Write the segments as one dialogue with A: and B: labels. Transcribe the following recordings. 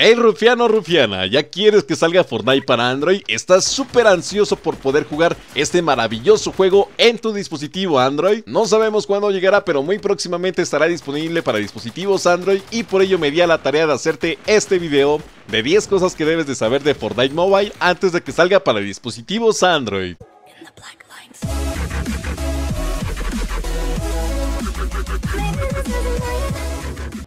A: Hey rufiano rufiana, ¿ya quieres que salga Fortnite para Android? ¿Estás súper ansioso por poder jugar este maravilloso juego en tu dispositivo Android? No sabemos cuándo llegará, pero muy próximamente estará disponible para dispositivos Android y por ello me di a la tarea de hacerte este video de 10 cosas que debes de saber de Fortnite Mobile antes de que salga para dispositivos Android.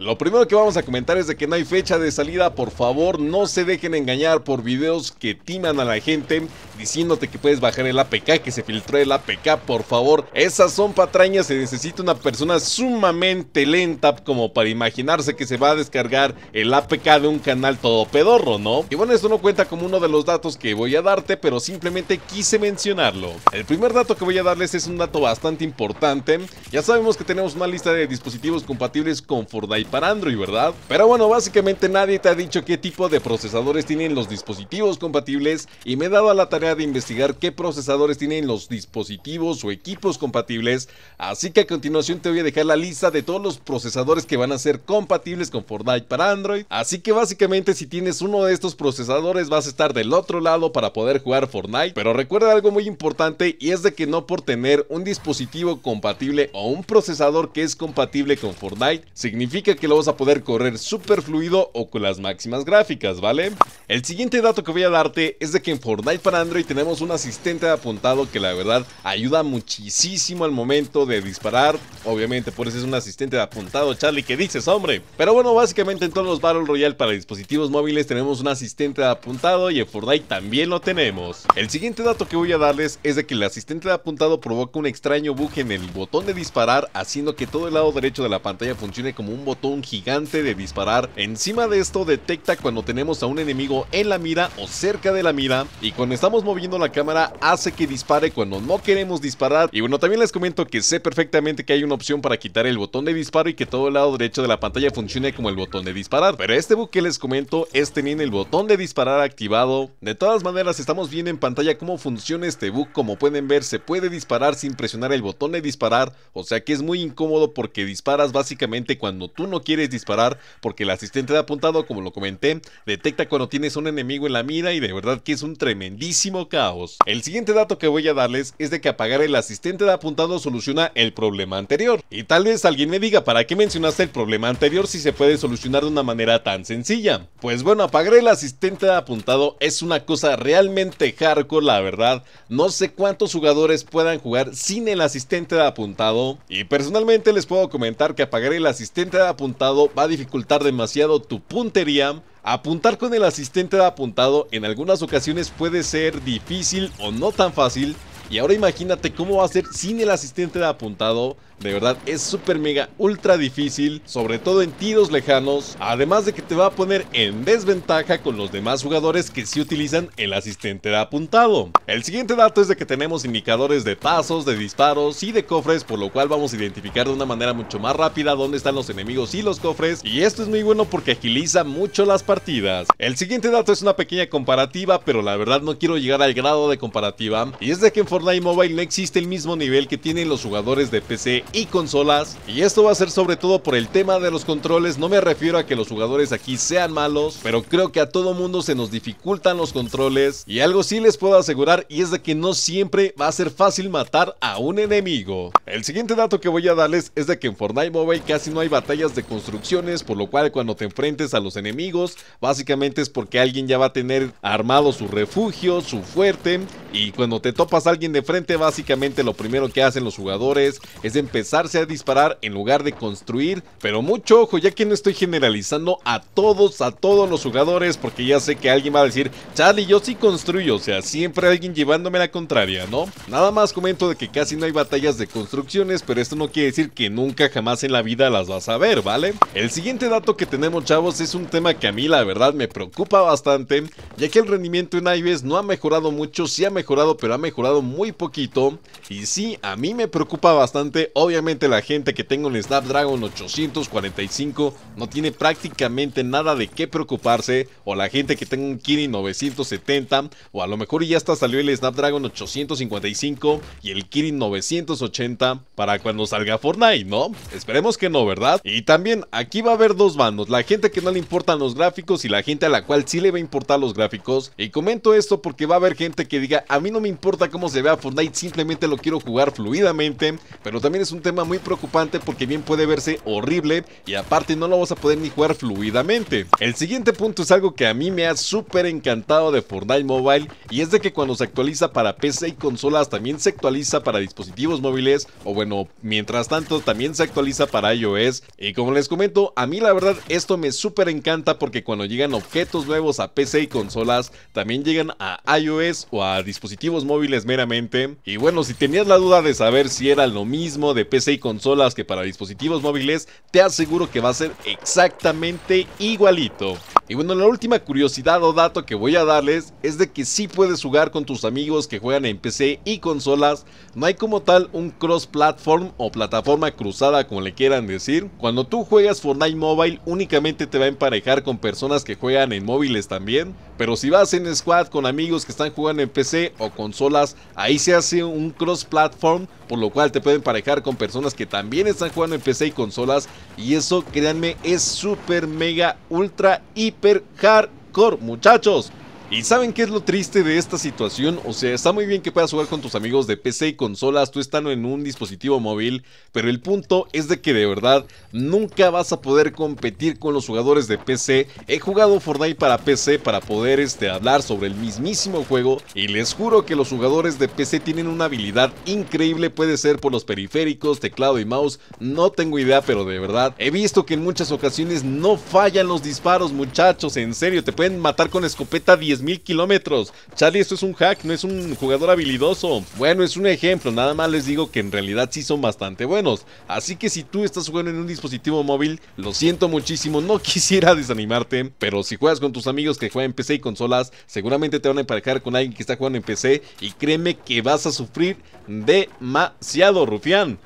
A: Lo primero que vamos a comentar es de que no hay fecha de salida, por favor no se dejen engañar por videos que timan a la gente diciéndote que puedes bajar el APK, que se filtró el APK, por favor. Esas son patrañas, se necesita una persona sumamente lenta como para imaginarse que se va a descargar el APK de un canal todo pedorro, ¿no? Y bueno, esto no cuenta como uno de los datos que voy a darte, pero simplemente quise mencionarlo. El primer dato que voy a darles es un dato bastante importante. Ya sabemos que tenemos una lista de dispositivos compatibles con Fortnite para Android, ¿verdad? Pero bueno, básicamente nadie te ha dicho qué tipo de procesadores tienen los dispositivos compatibles y me he dado a la tarea de investigar qué procesadores tienen los dispositivos o equipos compatibles, así que a continuación te voy a dejar la lista de todos los procesadores que van a ser compatibles con Fortnite para Android, así que básicamente si tienes uno de estos procesadores vas a estar del otro lado para poder jugar Fortnite, pero recuerda algo muy importante y es de que no por tener un dispositivo compatible o un procesador que es compatible con Fortnite significa que que lo vas a poder correr súper fluido o con las máximas gráficas, ¿vale? El siguiente dato que voy a darte es de que en Fortnite para Android tenemos un asistente de apuntado que la verdad ayuda muchísimo al momento de disparar. Obviamente por eso es un asistente de apuntado, Charlie, ¿qué dices, hombre? Pero bueno, básicamente en todos los Battle Royale para dispositivos móviles tenemos un asistente de apuntado y en Fortnite también lo tenemos. El siguiente dato que voy a darles es de que el asistente de apuntado provoca un extraño bug en el botón de disparar haciendo que todo el lado derecho de la pantalla funcione como un botón gigante de disparar. Encima de esto detecta cuando tenemos a un enemigo en la mira o cerca de la mira y cuando estamos moviendo la cámara hace que dispare cuando no queremos disparar. Y bueno, también les comento que sé perfectamente que hay una opción para quitar el botón de disparo y que todo el lado derecho de la pantalla funcione como el botón de disparar. Pero este bug que les comento es tener el botón de disparar activado. De todas maneras, estamos viendo en pantalla cómo funciona este bug. Como pueden ver, se puede disparar sin presionar el botón de disparar. O sea que es muy incómodo porque disparas básicamente cuando tú no quieres disparar porque el asistente de apuntado, como lo comenté, detecta cuando tienes un enemigo en la mira y de verdad que es un tremendísimo caos. El siguiente dato que voy a darles es de que apagar el asistente de apuntado soluciona el problema anterior. Y tal vez alguien me diga para qué mencionaste el problema anterior si se puede solucionar de una manera tan sencilla. Pues bueno, apagar el asistente de apuntado es una cosa realmente hardcore la verdad. No sé cuántos jugadores puedan jugar sin el asistente de apuntado. Y personalmente les puedo comentar que apagar el asistente de apuntado va a dificultar demasiado tu puntería Apuntar con el asistente de apuntado en algunas ocasiones puede ser difícil o no tan fácil y ahora imagínate cómo va a ser sin el asistente de apuntado de verdad, es súper mega ultra difícil, sobre todo en tiros lejanos, además de que te va a poner en desventaja con los demás jugadores que si utilizan el asistente de apuntado. El siguiente dato es de que tenemos indicadores de pasos, de disparos y de cofres, por lo cual vamos a identificar de una manera mucho más rápida dónde están los enemigos y los cofres, y esto es muy bueno porque agiliza mucho las partidas. El siguiente dato es una pequeña comparativa, pero la verdad no quiero llegar al grado de comparativa, y es de que en Fortnite Mobile no existe el mismo nivel que tienen los jugadores de PC y consolas. Y esto va a ser sobre todo por el tema de los controles. No me refiero a que los jugadores aquí sean malos, pero creo que a todo mundo se nos dificultan los controles. Y algo sí les puedo asegurar y es de que no siempre va a ser fácil matar a un enemigo. El siguiente dato que voy a darles es de que en Fortnite Mobile casi no hay batallas de construcciones, por lo cual cuando te enfrentes a los enemigos, básicamente es porque alguien ya va a tener armado su refugio, su fuerte, y cuando te topas a alguien de frente, básicamente lo primero que hacen los jugadores es empezarse a disparar en lugar de construir, pero mucho ojo ya que no estoy generalizando a todos, a todos los jugadores, porque ya sé que alguien va a decir, Charlie, yo sí construyo, o sea, siempre alguien llevándome la contraria, ¿no? Nada más comento de que casi no hay batallas de construcciones, pero esto no quiere decir que nunca jamás en la vida las vas a ver, ¿vale? El siguiente dato que tenemos, chavos, es un tema que a mí la verdad me preocupa bastante, ya que el rendimiento en IVES no ha mejorado mucho, sí ha mejorado, pero ha mejorado muy poquito, y sí, a mí me preocupa bastante, Obviamente la gente que tenga un Snapdragon 845 no tiene prácticamente nada de qué preocuparse. O la gente que tenga un Kirin 970. O a lo mejor ya hasta salió el Snapdragon 855 y el Kirin 980 para cuando salga Fortnite, ¿no? Esperemos que no, ¿verdad? Y también aquí va a haber dos bandos. La gente que no le importan los gráficos y la gente a la cual sí le va a importar los gráficos. Y comento esto porque va a haber gente que diga, a mí no me importa cómo se vea Fortnite, simplemente lo quiero jugar fluidamente. Pero también es un tema muy preocupante porque bien puede verse horrible y aparte no lo vas a poder ni jugar fluidamente. El siguiente punto es algo que a mí me ha súper encantado de Fortnite Mobile y es de que cuando se actualiza para PC y consolas también se actualiza para dispositivos móviles o bueno, mientras tanto también se actualiza para iOS y como les comento, a mí la verdad esto me súper encanta porque cuando llegan objetos nuevos a PC y consolas también llegan a iOS o a dispositivos móviles meramente y bueno, si tenías la duda de saber si era lo mismo PC y consolas que para dispositivos móviles, te aseguro que va a ser exactamente igualito. Y bueno, la última curiosidad o dato que voy a darles es de que si puedes jugar con tus amigos que juegan en PC y consolas, no hay como tal un cross-platform o plataforma cruzada como le quieran decir. Cuando tú juegas Fortnite Mobile únicamente te va a emparejar con personas que juegan en móviles también, pero si vas en squad con amigos que están jugando en PC o consolas, ahí se hace un cross-platform, por lo cual te pueden parejar con personas que también están jugando en PC y consolas. Y eso, créanme, es súper, mega, ultra, hiper, hardcore, muchachos. ¿Y saben qué es lo triste de esta situación? O sea, está muy bien que puedas jugar con tus amigos de PC y consolas, tú estando en un dispositivo móvil, pero el punto es de que de verdad nunca vas a poder competir con los jugadores de PC. He jugado Fortnite para PC para poder este, hablar sobre el mismísimo juego y les juro que los jugadores de PC tienen una habilidad increíble, puede ser por los periféricos, teclado y mouse, no tengo idea, pero de verdad he visto que en muchas ocasiones no fallan los disparos, muchachos, en serio, te pueden matar con escopeta 10 mil kilómetros. Charlie, esto es un hack, no es un jugador habilidoso. Bueno, es un ejemplo, nada más les digo que en realidad sí son bastante buenos. Así que si tú estás jugando en un dispositivo móvil, lo siento muchísimo, no quisiera desanimarte, pero si juegas con tus amigos que juegan en PC y consolas, seguramente te van a emparejar con alguien que está jugando en PC y créeme que vas a sufrir demasiado, rufián.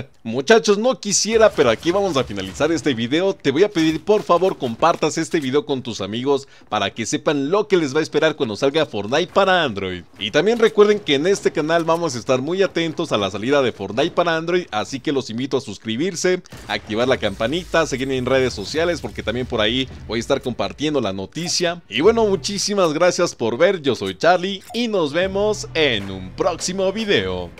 A: Muchachos, no quisiera, pero aquí vamos a finalizar este video. Te voy a pedir por favor compartas este video con tus amigos para que sepan lo que les va a esperar cuando salga Fortnite para Android. Y también recuerden que en este canal vamos a estar muy atentos a la salida de Fortnite para Android, así que los invito a suscribirse, activar la campanita, seguir seguirme en redes sociales porque también por ahí voy a estar compartiendo la noticia. Y bueno, muchísimas gracias por ver, yo soy Charlie y nos vemos en un próximo video.